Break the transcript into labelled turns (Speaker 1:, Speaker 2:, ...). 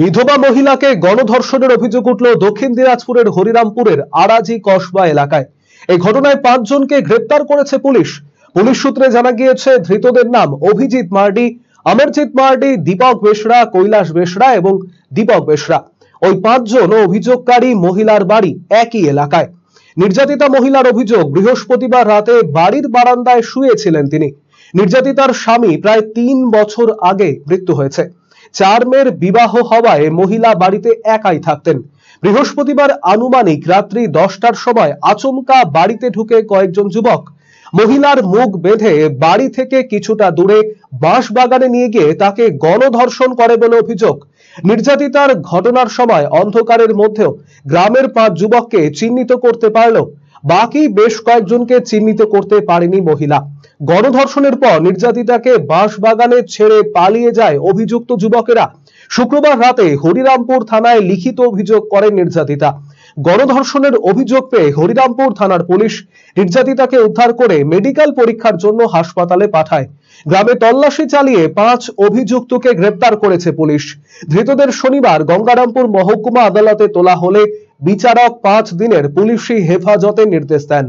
Speaker 1: বিধবা মহিলাকে গণধর্ষণের অভিযোগ উঠল দক্ষিণ দিনাজপুরের হরিরামপুরের আরাজি কসবা এলাকায় এই ঘটনায় পাঁচজনকে গ্রেপ্তার করেছে পুলিশ পুলিশ সূত্রে জানা গিয়েছে ধৃতদের নাম অভিজিৎ মার্ডি অমরজিৎ মার্ডি দীপক বেশরা কৈলাস বেশরা এবং দীপক বেশরা ওই পাঁচজন অভিযোগকারী মহিলার বাড়ি একই এলাকায় নির্যাতিতা মহিলার অভিযোগ বৃহস্পতিবার রাতে বাড়ির বারান্দায় শুয়েছিলেন তিনি নির্যাতিতার স্বামী প্রায় তিন বছর আগে মৃত্যু হয়েছে চার মেয়ের বিবাহ হওয়ায় মহিলা বাড়িতে একাই থাকতেন বৃহস্পতিবার আনুমানিক রাত্রি দশটার সময় আচমকা বাড়িতে ঢুকে কয়েকজন যুবক মহিলার মুখ বেঁধে বাড়ি থেকে কিছুটা দূরে বাঁশ বাগানে নিয়ে গিয়ে তাকে গণধর্ষণ করে বলে অভিযোগ নির্যাতিতার ঘটনার সময় অন্ধকারের মধ্যেও গ্রামের পাঁচ যুবককে চিহ্নিত করতে পারল বাকি বেশ কয়েকজনকে চিহ্নিত করতে পারেনি মহিলা গণধর্ষণের পর নির্যাতিতাকে বাসবাগানে ছেড়ে পালিয়ে যায় অভিযুক্ত যুবকেরা শুক্রবার রাতে হরিরামপুর থানায় লিখিত অভিযোগ করেন নির্যাতিতা গণধর্ষণের অভিযোগ পেয়ে হরিরামপুর থানার পুলিশ নির্যাতিতাকে উদ্ধার করে মেডিকেল পরীক্ষার জন্য হাসপাতালে পাঠায় গ্রামে তল্লাশি চালিয়ে পাঁচ অভিযুক্তকে গ্রেপ্তার করেছে পুলিশ ধৃতদের শনিবার গঙ্গারামপুর মহকুমা আদালতে তোলা হলে বিচারক পাঁচ দিনের পুলিশি হেফাজতে নির্দেশ দেন